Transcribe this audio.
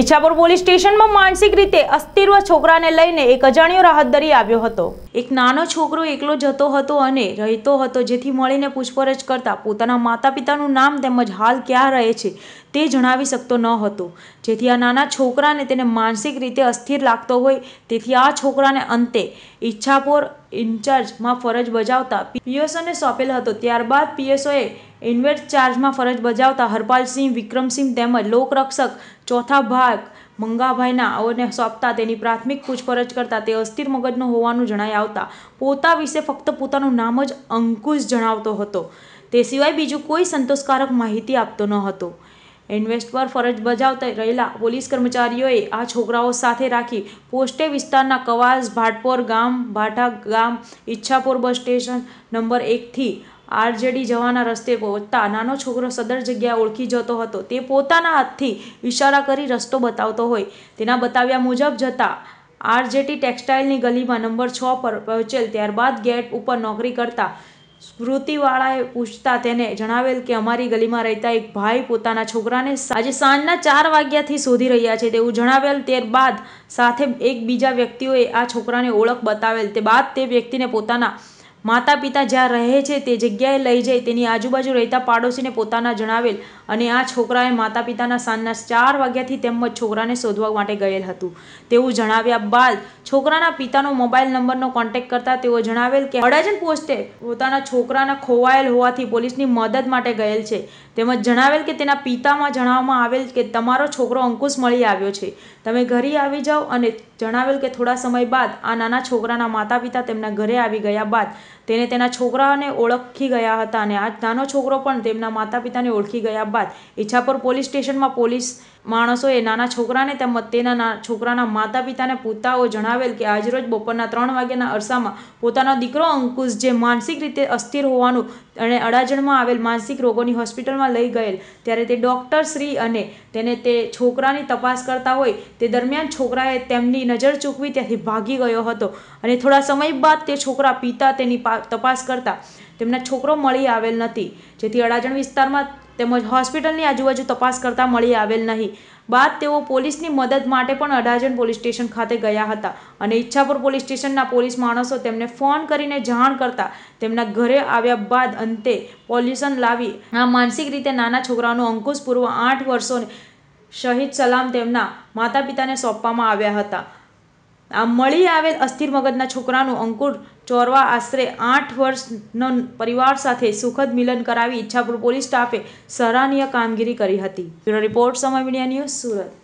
Ichchhapur police સ્ટેશનમાં માનસિક રીતે અસ્થિર છોકરાને લઈને એક અજાણ્યો રાહતદરી આવ્યો હતો એક નાનો છોકરો એકલો જતો હતો અને રહેતો હતો જેથી મળીને પૂછપરછ કરતાં પોતાના માતા પિતાનું નામ તેમજ હાલ ક્યાં રહે છે તે જણાવી શકતો ન હતો જેથી આ નાના છોકરાને તેને માનસિક રીતે અસ્થિર લાગતો હોય તેથી આ છોકરાને અંતે ઈચ્છાપોર ઇન્ચાર્જમાં ફરજ બજાવતા પીએસઓને સોંપેલ હતો ત્યારબાદ પીએસઓએ ઇન્વેસ્ટ ચાર્જમાં ફરજ બજાવતા હરપાલસિંહ વિક્રમસિંહ તેમજ લોકરક્ષક ચોથા ભાગ મંગાભાઈના અવને સોંપતા તેની પ્રાથમિક પૂછપરછ કરતાં તે અસ્થિર મગજનો હોવાનું જણાઈ આવતા પોતા વિશે ફક્ત પોતાનું નામ જ અંકુશ જણાવતો હતો તે સિવાય બીજું કોઈ સંતોષકારક માહિતી આપતો ન હતો ઇન્વેસ્ટ પર ફરજ બજાવતા રહેલા પોલીસ કર્મચારીઓએ આ છોકરાઓ સાથે રાખી પોસ્ટે વિસ્તારના કવાસ ભાટપોર ગામ ભાટા ગામ ઈચ્છાપોર બસ સ્ટેશન નંબર એકથી આરજેડી જવાના રસ્તે પહોંચતા નાનો છોકરો સદર જગ્યા ઓળખી જતો હતો તે પોતાના હાથથી ઇશારા કરી રસ્તો બતાવતો હોય તેના બતાવ્યા મુજબ જતાં આરજેટી ટેક્સટાઇલની ગલીમાં નંબર છ પર પહોંચેલ ત્યારબાદ ગેટ ઉપર નોકરી કરતા સ્મૃતિવાળાએ પૂછતા તેને જણાવેલ કે અમારી ગલીમાં રહેતા એક ભાઈ પોતાના છોકરાને આજે સાંજના ચાર વાગ્યાથી શોધી રહ્યા છે તેવું જણાવેલ ત્યારબાદ સાથે એકબીજા વ્યક્તિઓએ આ છોકરાને ઓળખ બતાવેલ તે બાદ તે વ્યક્તિને પોતાના માતા પિતા જ્યાં રહે છે તે જગ્યાએ લઈ જઈ તેની આજુબાજુ રહેતા પાડોશીને પોતાના જણાવેલ અને આ છોકરાએ માતા પિતાના સાંજના ચાર વાગ્યાથી તેમજ છોકરાને શોધવા માટે ગયેલ હતું તેવું જણાવ્યા બાદ છોકરાના પિતાનો મોબાઈલ નંબરનો કોન્ટેક કરતા તેઓ જણાવેલ કે અડાજણ પોસ્ટે પોતાના છોકરાના ખોવાયેલ હોવાથી પોલીસની મદદ માટે ગયેલ છે તેમજ જણાવેલ કે તેના પિતામાં જણાવવામાં આવેલ કે તમારો છોકરો અંકુશ મળી આવ્યો છે તમે ઘરે આવી જાઓ અને જણાવેલ કે થોડા સમય બાદ આ નાના છોકરાના માતા પિતા તેમના ઘરે આવી ગયા બાદ તેને તેના છોકરાને ઓળખી ગયા હતા અને આ નાનો છોકરો પણ તેમના માતા પિતાને ઓળખી ગયા બાદ બાદ ઈચ્છાપુર પોલીસ સ્ટેશનમાં પોલીસ માણસોએ નાના છોકરાને તેમજ તેના છોકરાના માતા પિતાને પૂછતાઓ જણાવેલ કે આજરોજ બપોરના ત્રણ વાગ્યાના અરસામાં પોતાનો દીકરો અંકુશ જે માનસિક રીતે અસ્થિર હોવાનું અને અડાજણમાં આવેલ માનસિક રોગોની હોસ્પિટલમાં લઈ ગયેલ ત્યારે તે ડૉક્ટર શ્રી અને તેને તે છોકરાની તપાસ કરતા હોય તે દરમિયાન છોકરાએ તેમની નજર ચૂકવી ત્યાંથી ભાગી ગયો હતો અને થોડા સમય બાદ તે છોકરા પિતા તેની તપાસ કરતા તેમના છોકરો મળી આવેલ નથી જેથી અડાજણ વિસ્તારમાં તેમજ હોસ્પિટલની આજુબાજુ તપાસ કરતા મળી આવેલ નહીં બાદ તેઓ પોલીસની મદદ માટે પણ અડાજણ પોલીસ સ્ટેશન ખાતે ગયા હતા અને ઈચ્છાપુર પોલીસ સ્ટેશનના પોલીસ માણસો તેમને ફોન કરીને જાણ કરતા તેમના ઘરે આવ્યા બાદ અંતે પોલ્યુશન લાવી આ માનસિક રીતે નાના છોકરાનો અંકુશપૂર્વ આઠ વર્ષોને શહીદ સલામ તેમના માતા પિતાને સોંપવામાં આવ્યા હતા આ મળી આવેલ અસ્થિર મગજના છોકરાનું અંકુર ચોરવા આશરે આઠ વર્ષનો પરિવાર સાથે સુખદ મિલન કરાવી ઈચ્છાપુર પોલીસ સ્ટાફે સરાહનીય કામગીરી કરી હતી bureau report Samay media news Surat